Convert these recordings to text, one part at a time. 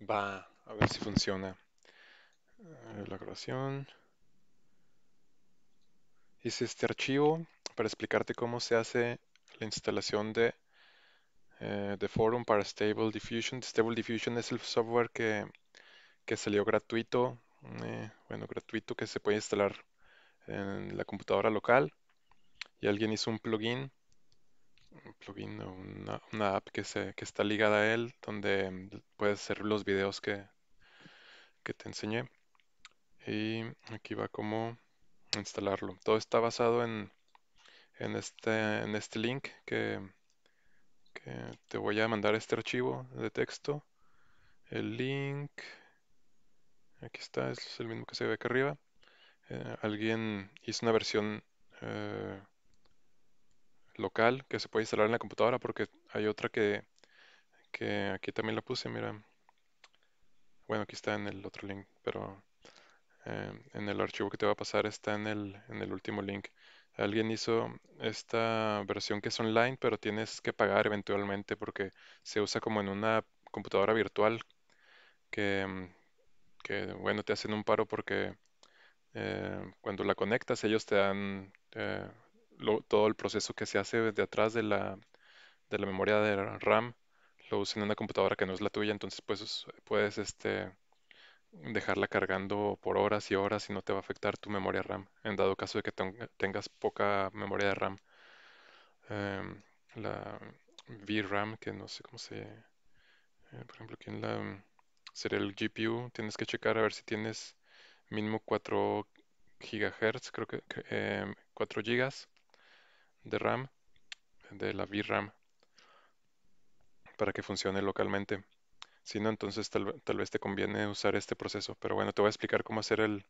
Va, a ver si funciona. la grabación. Hice este archivo para explicarte cómo se hace la instalación de, eh, de Forum para Stable Diffusion. Stable Diffusion es el software que, salió gratuito, eh, bueno, gratuito que se puede instalar en la computadora local. Y alguien hizo un plugin plugin o una, app que, se, que está ligada a él, donde mm, puedes hacer los videos que, que te enseñé. Y aquí va cómo instalarlo. Todo está basado en, este, en este link que, te voy a mandar este archivo de texto. El link, aquí está, es el mismo que se ve acá arriba. Eh, alguien hizo una versión eh, local que se puede instalar en la computadora porque hay otra que, que aquí también la puse, mira. Bueno, aquí está en el otro link, pero eh, en el archivo que te va a pasar está en el, en el último link. Alguien hizo esta versión que es online, pero tienes que pagar eventualmente porque se usa como en una computadora virtual que, bueno, te hacen un paro porque eh, cuando la conectas ellos te dan eh, todo el proceso que se hace desde atrás de la, de la memoria de RAM lo usen en una computadora que no es la tuya, entonces pues puedes este, dejarla cargando por horas y horas y no te va a afectar tu memoria RAM, en dado caso de que tengas poca memoria de RAM. Em, la VRAM, que no sé cómo se... Eh, por ejemplo, aquí en la mm, sería el GPU, tienes que checar a ver si tienes mínimo 4 GHz, creo que 4 em, GB de RAM, de la VRAM, para que funcione localmente. Si no, entonces tal, vez te conviene usar este proceso. Pero bueno, te voy a explicar cómo hacer la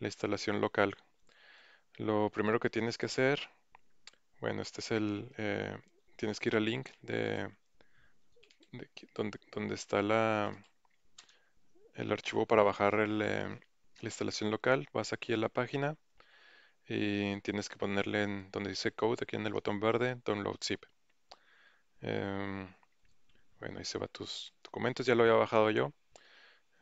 instalación local. Lo primero que tienes que hacer, bueno, este es el, eh, tienes que ir al link de, donde, está la, el archivo para bajar eh, la instalación local. Vas aquí a la página y tienes que ponerle en donde dice code, aquí en el botón verde, download zip. Em, bueno, ahí se va tus documentos, ya lo había bajado yo.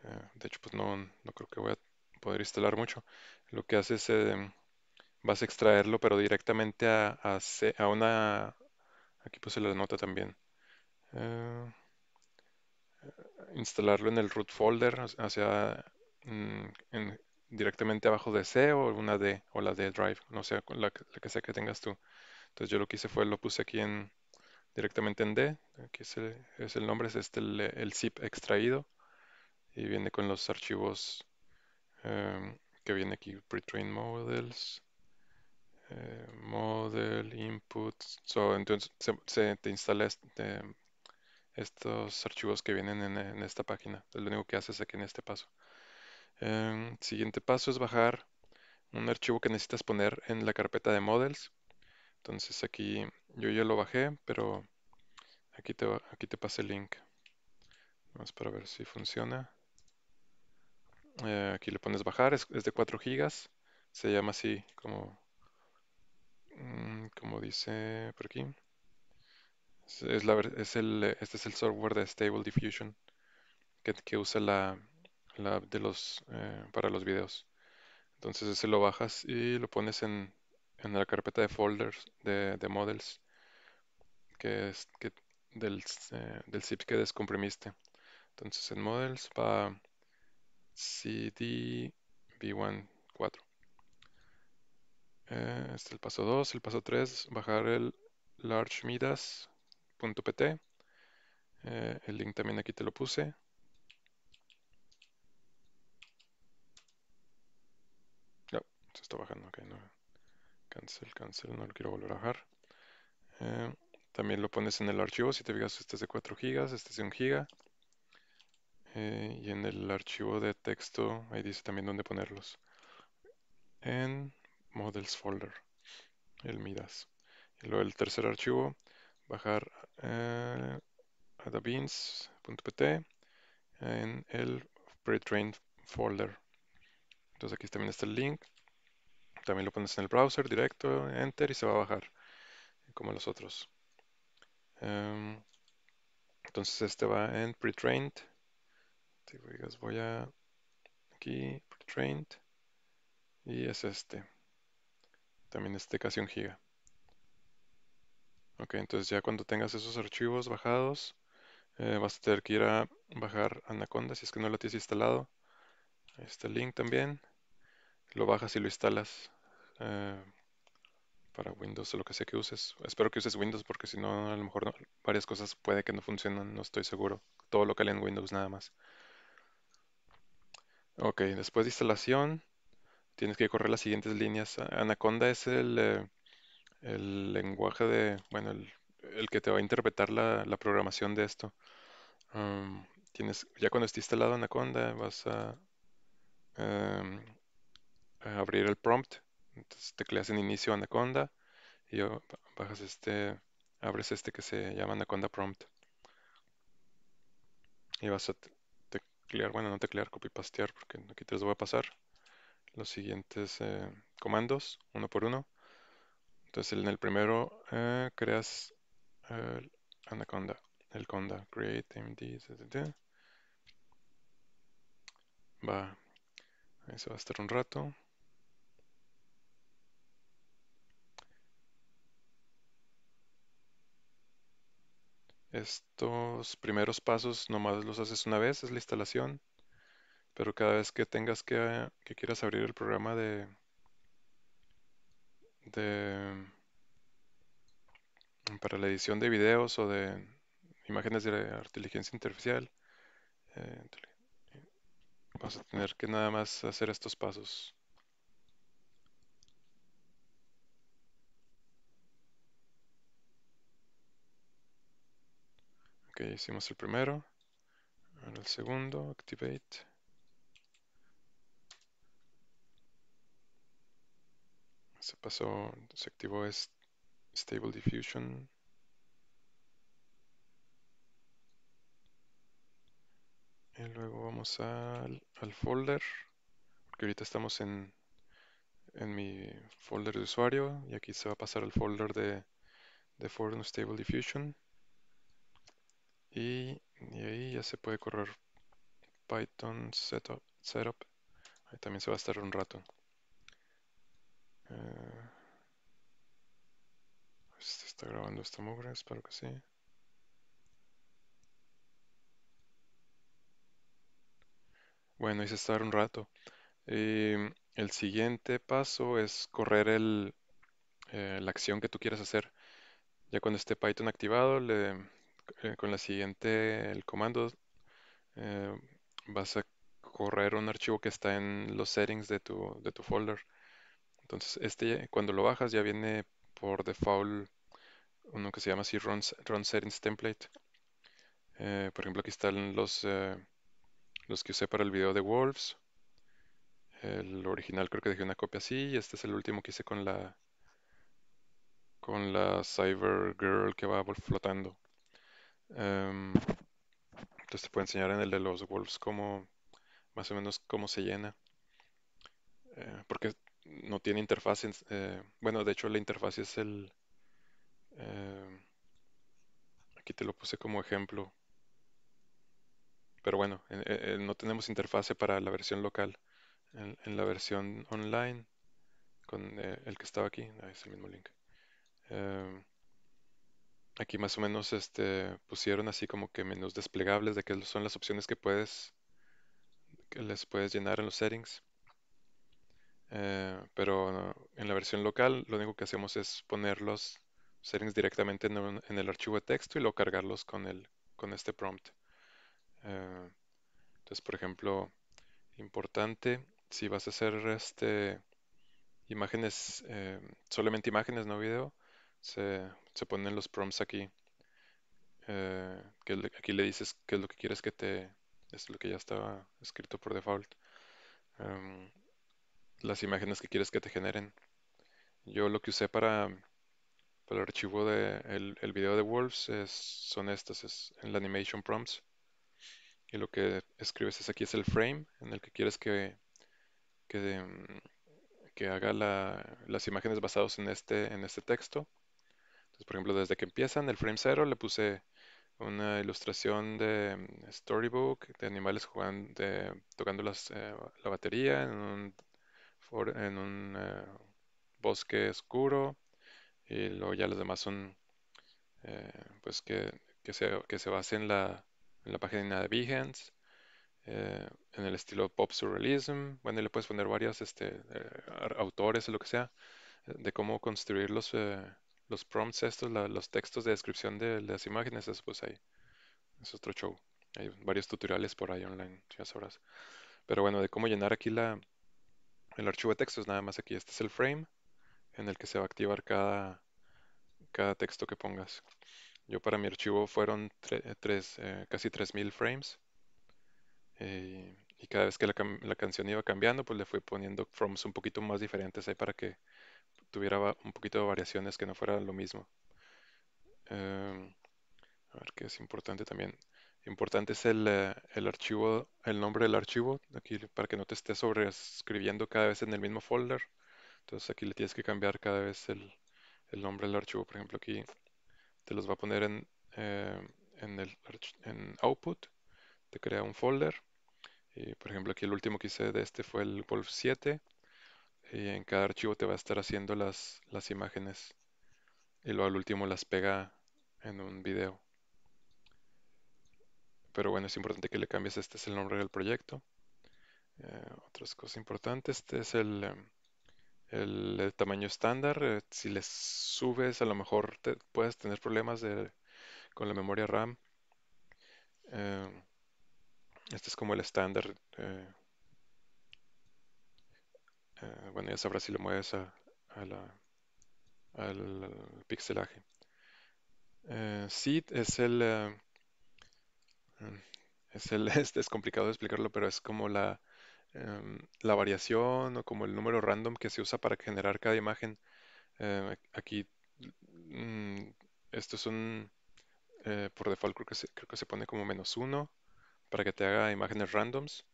Eh, de hecho, pues no, creo que voy a poder instalar mucho. Lo que hace es, em, vas a extraerlo, pero directamente a, a, a, una... Aquí puse la nota también. Eh, instalarlo en el root folder, hacia mm, en, directamente abajo de C o una D o la de Drive, no sea la, que sea que tengas tú. Entonces yo lo que hice fue, lo puse aquí en directamente en D, aquí es el, nombre, es este el, zip extraído y viene con los archivos em, que viene aquí, pre-train models, eh, model, inputs, entonces se, se te instala estos archivos que vienen en, esta página, lo único que haces aquí en este paso. El em, siguiente paso es bajar un archivo que necesitas poner en la carpeta de models. Entonces aquí yo ya lo bajé, pero aquí te, aquí te pasé el link. Vamos para ver si funciona. Eh, aquí le pones bajar, es, de 4 gigas. Se llama así como, mm, como dice por aquí. el, este es el software de Stable Diffusion que, que usa la, de los, eh, para los videos. Entonces ese lo bajas y lo pones en, en la carpeta de folders de, models que es que eh, del, zip que descomprimiste. Entonces en models va cd v1 4. este es el paso 2. El paso 3, bajar el large punto .pt eh, el link también aquí te lo puse. se está bajando, no. Cancel, cancel, no lo quiero volver a bajar. Eh, también lo pones en el archivo, si te fijas, este es de 4 GB, este es de 1 GB. Eh, y en el archivo de texto, ahí dice también dónde ponerlos. En Models Folder, el MIDAS. Y luego el tercer archivo, bajar eh, a .pt en el pre-trained folder. Entonces aquí también está el link también lo pones en el browser directo, enter y se va a bajar, como los otros. Em, entonces este va en pre-trained. Voy a aquí, pre-trained. Y es este. También este casi un giga. Ok, entonces ya cuando tengas esos archivos bajados, eh, vas a tener que ir a bajar Anaconda si es que no lo tienes instalado. Ahí está el link también. Lo bajas y lo instalas. Eh, para Windows o lo que sea que uses. Espero que uses Windows porque si no, a lo mejor varias cosas puede que no funcionen no estoy seguro. Todo lo que hay en Windows nada más. Ok, después de instalación, tienes que correr las siguientes líneas. Anaconda es el, eh, lenguaje de, bueno, el, que te va a interpretar la, programación de esto. Um, tienes, ya cuando esté instalado Anaconda, vas a em, abrir el prompt entonces tecleas en inicio Anaconda y bajas este, abres este que se llama Anaconda Prompt. Y vas a teclear, bueno, no teclear, copy pastear porque aquí te los voy a pasar. Los siguientes eh, comandos, uno por uno. Entonces en el primero eh, creas eh, Anaconda, el conda, create md, etc. Va, eso va a estar un rato. Estos primeros pasos nomás los haces una vez, es la instalación, pero cada vez que tengas que, ah, quieras abrir el programa de, de para la edición de videos o de imágenes de inteligencia artificial, eh, vas a tener que nada más hacer estos pasos. hicimos el primero. Ahora el segundo, activate. Se pasó, se activó Stable Diffusion. Y luego vamos al, folder, porque ahorita estamos en, en mi folder de usuario y aquí se va a pasar al folder de, de Stable Diffusion. Y ahí ya se puede correr Python setup. setup. Ahí también se va a estar un rato. Eh, está grabando esta mugre, espero que sí. Bueno, hice estar un rato. Em, el siguiente paso es correr el, eh, la acción que tú quieras hacer. Ya cuando esté Python activado, le eh, con la siguiente, el comando, eh, vas a correr un archivo que está en los settings de tu, de tu folder. Entonces, este cuando lo bajas ya viene por default uno que se llama así Run, Settings Template. Eh, por ejemplo, aquí están los, los que usé para el video de Wolves. El original creo que dejé una copia así. este es el último que hice con la con la Cyber Girl que va flotando. Em, entonces te puedo enseñar en el de los Wolves cómo, más o menos cómo se llena. Eh, porque no tiene interfaz. Eh, bueno, de hecho la interfaz es el... Em, aquí te lo puse como ejemplo. Pero bueno, eh, no tenemos interfase para la versión local. En, la versión online, con el que estaba aquí, ah, es el mismo link. Em, aquí más o menos este, pusieron así como que menús desplegables de que son las opciones que puedes que les puedes llenar en los settings. Eh, pero en la versión local lo único que hacemos es poner los settings directamente en, el archivo de texto y luego cargarlos con, el, con este prompt. Eh, entonces, por ejemplo, importante, si vas a hacer este imágenes, eh, solamente imágenes, no video, se, ponen los prompts aquí. Eh, aquí le dices qué es lo que quieres que te... Es lo que ya estaba escrito por default. Em, las imágenes que quieres que te generen. Yo lo que usé para, para el archivo de el, video de Wolves es, son estas, es en la animation prompts. Y lo que escribes es aquí es el frame en el que quieres que, que, em, que haga las imágenes basadas en este, en este texto por ejemplo, desde que empiezan, el frame 0 le puse una ilustración de mm, storybook de animales jugando, de, tocando eh, la batería en un, en un eh, bosque oscuro y luego ya los demás son eh, pues que, que, se, basen en la, la página de Behance en el estilo pop surrealism bueno y le puedes poner varios este, autores o lo que sea de cómo construir los los prompts estos, los textos de descripción de las imágenes, eso pues ahí es otro show. Hay varios tutoriales por ahí online, ya sabrás. Pero bueno, de cómo llenar aquí la, el archivo de textos, nada más aquí. Este es el frame en el que se va a activar cada, cada texto que pongas. Yo para mi archivo fueron eh, tres, eh, casi 3000 frames. Eh, y cada vez que la, la, canción iba cambiando, pues le fui poniendo prompts un poquito más diferentes ahí para que tuviera un poquito de variaciones, que no fuera lo mismo. Em, a es importante también. Importante es eh, el, archivo, el nombre del archivo, aquí para que no te estés sobrescribiendo cada vez en el mismo folder. Entonces aquí le tienes que cambiar cada vez el, nombre del archivo. Por ejemplo, aquí te los va a poner en, em, el, output, te crea un folder. Y por ejemplo, aquí el último que hice de este fue el Wolf 7 y en cada archivo te va a estar haciendo las, las imágenes y luego al último las pega en un video. Pero bueno, es importante que le cambies. Este es el nombre del proyecto. Eh, otras cosas importantes. Este es el, em, tamaño estándar. Eh, si le subes, a lo mejor puedes tener problemas con la memoria RAM. Eh, este es como el estándar. Eh, bueno, ya sabrás si lo mueves a, al, pixelaje. Eh, seed es el... Eh, mm, es, el es, complicado de explicarlo, pero es como la, em, la variación o como el número random que se usa para generar cada imagen. Eh, aquí, mm, esto es un... por default creo que, se, creo que se pone como menos uno para que te haga imágenes randoms.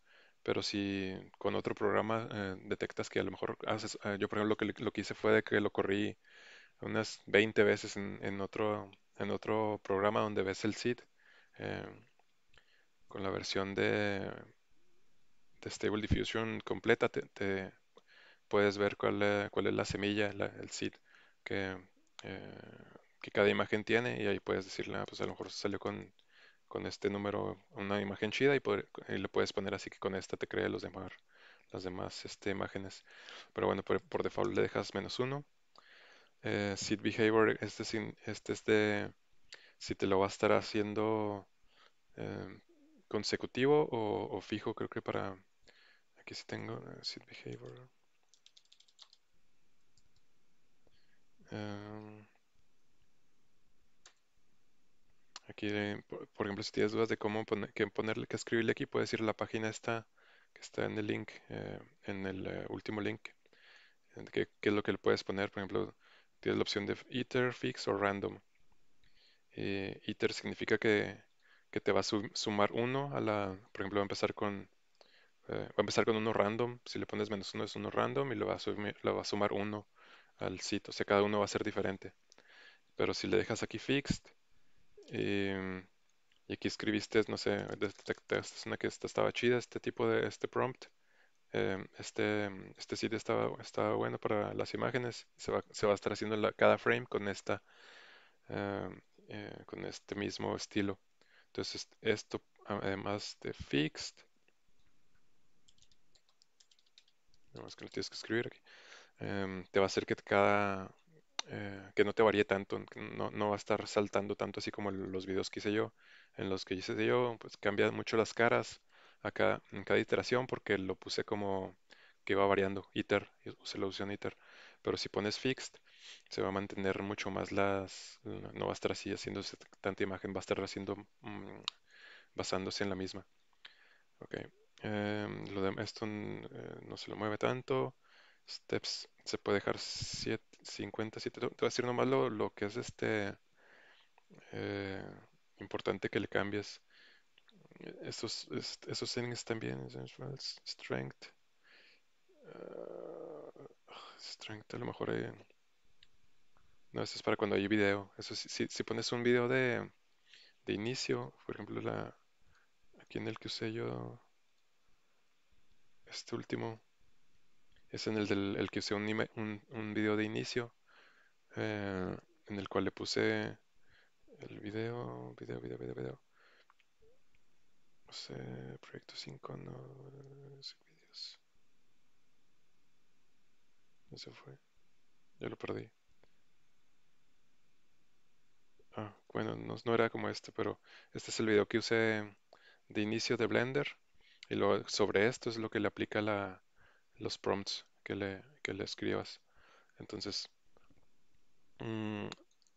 Pero si con otro programa eh, detectas que a lo mejor haces, eh, yo por ejemplo lo que, hice fue de que lo corrí unas 20 veces en, otro, en otro programa donde ves el seed eh, con la versión de, de Stable Diffusion completa, te, puedes ver cuál, es la semilla, el seed que, que cada imagen tiene y ahí puedes decirle, ah, pues a lo mejor salió con con este número una imagen chida y, le puedes poner así que con esta te crea los demás, las demás este, imágenes. Pero bueno, por, default le dejas menos uno. Eh, seed behavior, este, este, este, si te lo va a estar haciendo eh, consecutivo o, fijo, creo que para, aquí si tengo, eh, seed behavior. Eh, Aquí, por, ejemplo, si tienes dudas de cómo que ponerle, que escribirle aquí, puedes ir a la página esta que está en el link, eh, en el eh, último link, qué es lo que le puedes poner. Por ejemplo, tienes la opción de iter, fix o random. Eh, iter significa que, te va a sumar uno a la, por ejemplo, va a empezar con, va a empezar con uno random. Si le pones menos uno es uno random y lo va a, lo va a sumar uno al sitio. O sea, cada uno va a ser diferente. Pero si le dejas aquí fixed Em, y, aquí escribiste, no sé, esta una que esta estaba chida, este tipo de este prompt. Em, este, este sitio estaba, estaba bueno para las imágenes. Se va, se va a estar haciendo cada frame con esta em, eh, con este mismo estilo. Entonces, esto además de fixed. Nada que lo tienes que escribir aquí. te va a hacer que cada, eh, que no te varíe tanto, no, va a estar saltando tanto así como los videos que hice yo. En los que hice yo, pues cambian mucho las caras acá en cada iteración porque lo puse como que va variando, iter, usé la iter. Pero si pones fixed, se va a mantener mucho más las, no va a estar así Haciendo tanta imagen, va a estar haciendo, mm, basándose en la misma. Ok, em, lo de, esto eh, no se lo mueve tanto. Steps se puede dejar 7 57, te voy a decir nomás lo, que es este eh, importante que le cambies. esos esos settings también, strength. Ah, strength, a lo mejor hay... No, eso es para cuando hay video. Eso si, si, si pones un video de, de inicio, por ejemplo, la aquí en el que usé yo este último es en el, del, que usé un, un, video de inicio, eh, en el cual le puse el video, video, video, video, video. proyecto 5, no, videos. No fue, ya lo perdí. Ah, bueno, no, no era como este, pero este es el video que usé de inicio de Blender. Y sobre esto es lo que le aplica la, los prompts que le, le escribas. Entonces, mm,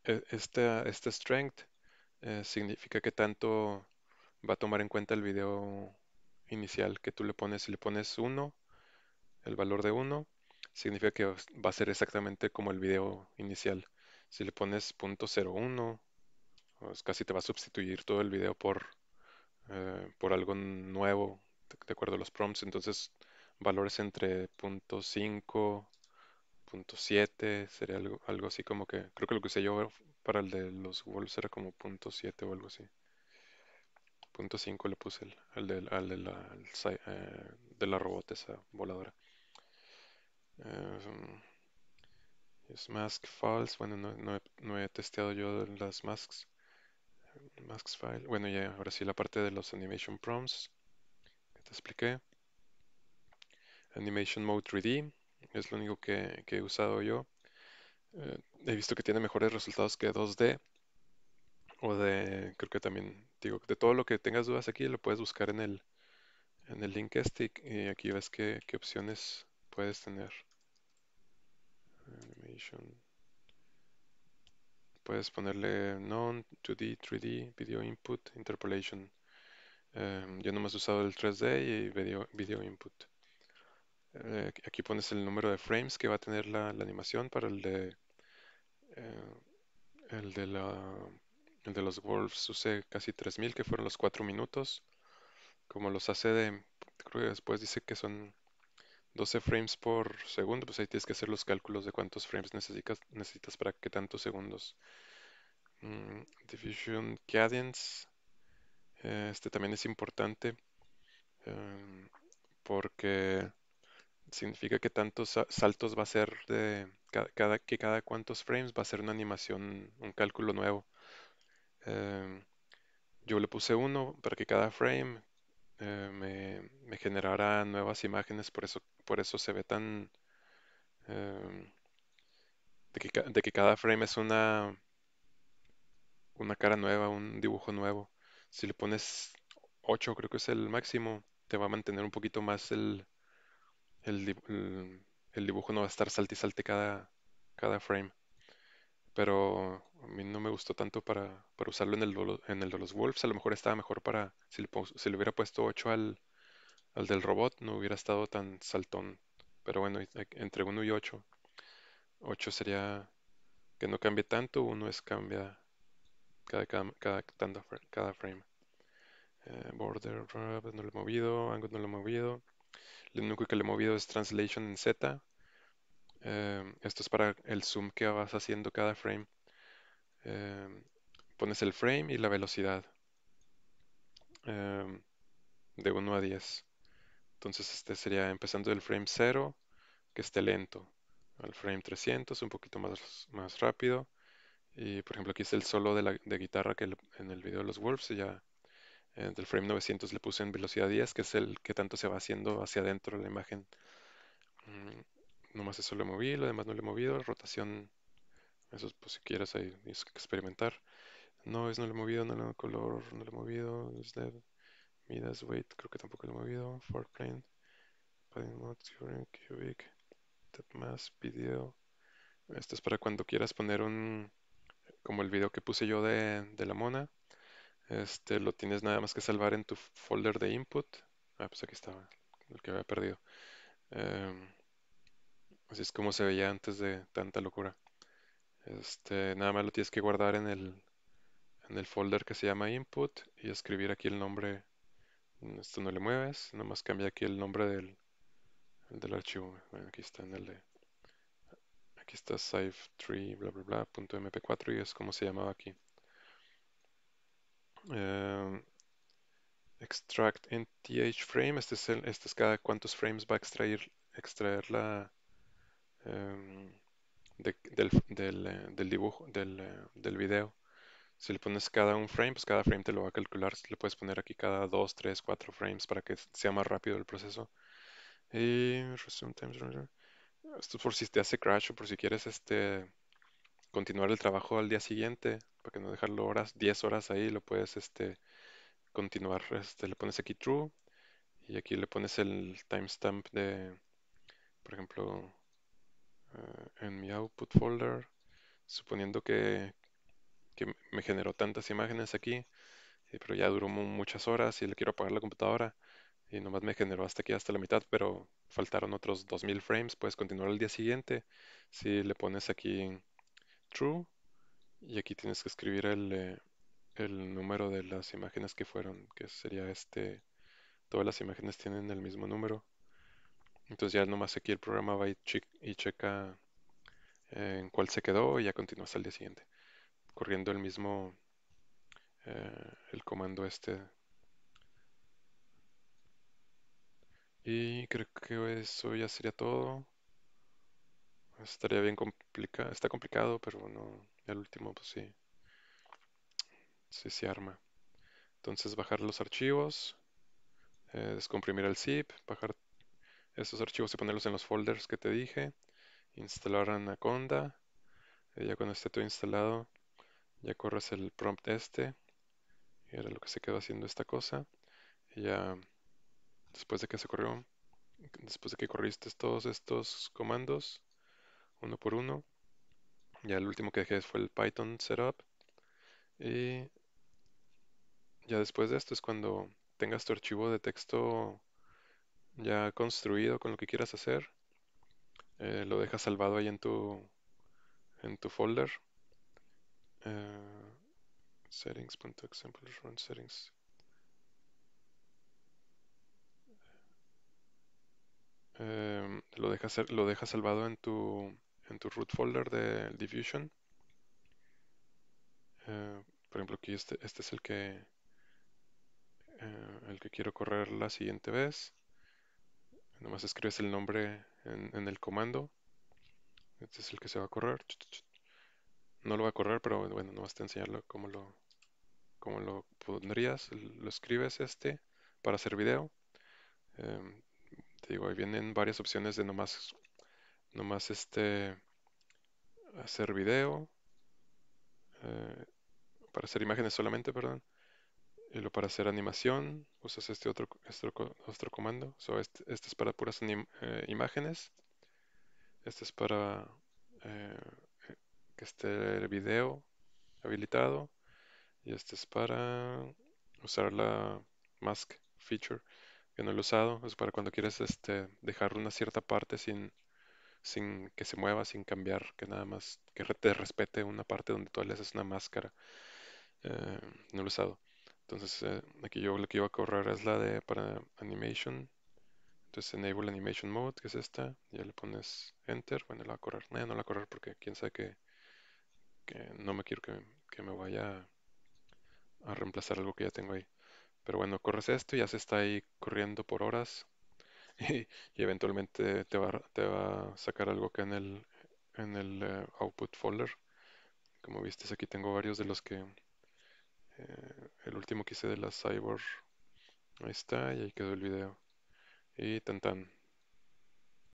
e, este, strength eh, significa que tanto va a tomar en cuenta el video inicial que tú le pones. Si le pones 1, el valor de 1, significa que va a ser exactamente como el video inicial. Si le pones .01, pues casi te va a sustituir todo el video por, eh, por algo nuevo, de acuerdo a los prompts. Entonces, valores entre 0.5, 0.7, sería algo, algo así como que, creo que lo que usé yo para el de los Wolves era como 0.7 o algo así. .5 le puse al, de, la, eh, de la robot esa voladora. Eh, es mask false, bueno, no, he, no, testeado yo las masks. Masks file, bueno, ya ahora sí la parte de los animation prompts que te expliqué. Animation Mode 3D, es lo único que, he usado yo. Eh, he visto que tiene mejores resultados que 2D o de, creo que también, digo, de todo lo que tengas dudas aquí lo puedes buscar en el, en el link este y, aquí ves qué, opciones puedes tener. Animation. Puedes ponerle non, 2D, 3D, video input, interpolation. Eh, yo yo me he usado el 3D y video input. Eh, aquí pones el número de frames que va a tener la, animación para el de eh, el de la de los Wolves use casi 3000 que fueron los 4 minutos. Como los hace de creo que después dice que son 12 frames por segundo, pues ahí tienes que hacer los cálculos de cuántos frames necesitas, necesitas para que tantos segundos. Mm, Division, Cadence, eh, este también es importante em, porque significa que tantos saltos va a ser de cada, que cada cuantos frames va a ser una animación, un cálculo nuevo. Em, yo le puse uno para que cada frame eh, me, generara nuevas imágenes, por eso, por eso se ve tan em, de, que, de, que, cada frame es una una cara nueva, un dibujo nuevo. Si le pones 8, creo que es el máximo, te va a mantener un poquito más el, el, dibujo no va a estar salti y salte cada, cada frame. Pero a mí no me gustó tanto para, usarlo en el, en el de los Wolves. A lo mejor estaba mejor para, si le, le hubiera puesto 8 al, al del robot, no hubiera estado tan saltón. Pero bueno, e-, entre 1 y 8. 8 sería que no cambie tanto, 1 es cambia cada, cada, cada, frame. Eh, border, no lo he movido, angle no lo he movido. Lo único que le he movido es translation en Z. Em, esto es para el zoom que vas haciendo cada frame. Em, pones el frame y la velocidad em, de 1 a 10. Entonces este sería empezando del frame 0, que esté lento, al frame 300, un poquito más, más rápido. Y por ejemplo aquí es el solo de, guitarra que en el video de los Wolves ya del frame 900 le puse en velocidad 10, que es el que tanto se va haciendo hacia adentro la imagen. Mm, nomás eso lo moví, lo demás no lo he movido. Rotación, eso pues si quieres ahí es experimentar. No, es no lo he movido, no lo color, no lo he movido. midas, weight, creo que tampoco lo he movido. plane. padding mode, cubic, tap más, video. Esto es para cuando quieras poner un, como el video que puse yo de, de la mona este, lo tienes nada más que salvar en tu folder de input. Ah, pues aquí estaba, el que había perdido. Em, así es como se veía antes de tanta locura. Este, nada más lo tienes que guardar en el, en el folder que se llama input y escribir aquí el nombre. Esto no le mueves, más cambia aquí el nombre del, archivo. Bueno, aquí está en el de. Aquí está save3 bla bla bla mp4 y es como se llamaba aquí. Em, extract nth frame, este es, el, este es cada cuántos frames va a extraer, extraer la, em, eh, del, dibujo, eh, del, video. Si le pones cada un frame, pues cada frame te lo va a calcular. le puedes poner aquí cada 2, 3, 4 frames para que sea más rápido el proceso. esto por si te hace crash o por si quieres este continuar el trabajo al día siguiente, para que no dejarlo horas, 10 horas ahí, lo puedes este, continuar, este, le pones aquí true y aquí le pones el timestamp de, por ejemplo, eh, en mi output folder, suponiendo que, que, me generó tantas imágenes aquí, pero ya duró muchas horas y le quiero apagar la computadora y nomás me generó hasta aquí, hasta la mitad, pero faltaron otros 2000 frames, puedes continuar al día siguiente si le pones aquí true y aquí tienes que escribir eh, el, número de las imágenes que fueron, que sería este, todas las imágenes tienen el mismo número. Entonces ya nomás aquí el programa va y, checa eh, en cuál se quedó y ya continúa hasta el día siguiente, corriendo el mismo, eh, el comando este. Y creo que eso ya sería todo. Estaría bien complicado. Está complicado, pero no. El último, pues sí. Sí se arma. Entonces, bajar los archivos, eh, descomprimir el zip, bajar estos archivos y ponerlos en los folders que te dije. Instalar Anaconda. Y eh, ya cuando esté todo instalado, ya corres el prompt este. Y era lo que se quedó haciendo esta cosa. Y ya, después de que se corrió, después de que corriste todos estos comandos, uno por uno. Ya el último que dejé fue el Python Setup. Y ya después de esto es cuando tengas tu archivo de texto ya construido con lo que quieras hacer. Eh, lo dejas salvado ahí en tu, en tu folder. Eh, Settings.examples run settings. Eh, lo, dejas, lo dejas salvado en tu en tu root folder de diffusion. Eh, por ejemplo, aquí este, este es el que, eh, el que quiero correr la siguiente vez. Nomás escribes el nombre en, en, el comando. Este es el que se va a correr. No lo va a correr, pero bueno, nomás te enseñarlo cómo lo, cómo lo pondrías. Lo escribes este para hacer video. Em, te digo, ahí vienen varias opciones de nomás nomás este hacer video eh, para hacer imágenes solamente, perdón. Y lo para hacer animación, usas este otro, este comando. So, este, este, es para puras eh, imágenes. Este es para eh, que esté el video habilitado. Y este es para usar la mask feature, que no lo he usado. Es para cuando quieres este, dejar una cierta parte sin, sin que se mueva, sin cambiar, que nada más, que te respete una parte donde tú le haces una máscara. Eh, no lo he usado. Entonces, eh, aquí yo lo que iba a correr es la de para animation. Entonces, enable animation mode, que es esta. Ya le pones enter. Bueno, la va a correr. Eh, no la va a correr porque quién sabe que, que no me quiero que, me vaya a reemplazar algo que ya tengo ahí. Pero bueno, corres esto y ya se está ahí corriendo por horas y, eventualmente te va, te va a sacar algo que en el, en el eh, output folder. Como viste, aquí tengo varios de los que eh, el último que hice de la cyborg. Ahí está, y ahí quedó el video. Y tan tan.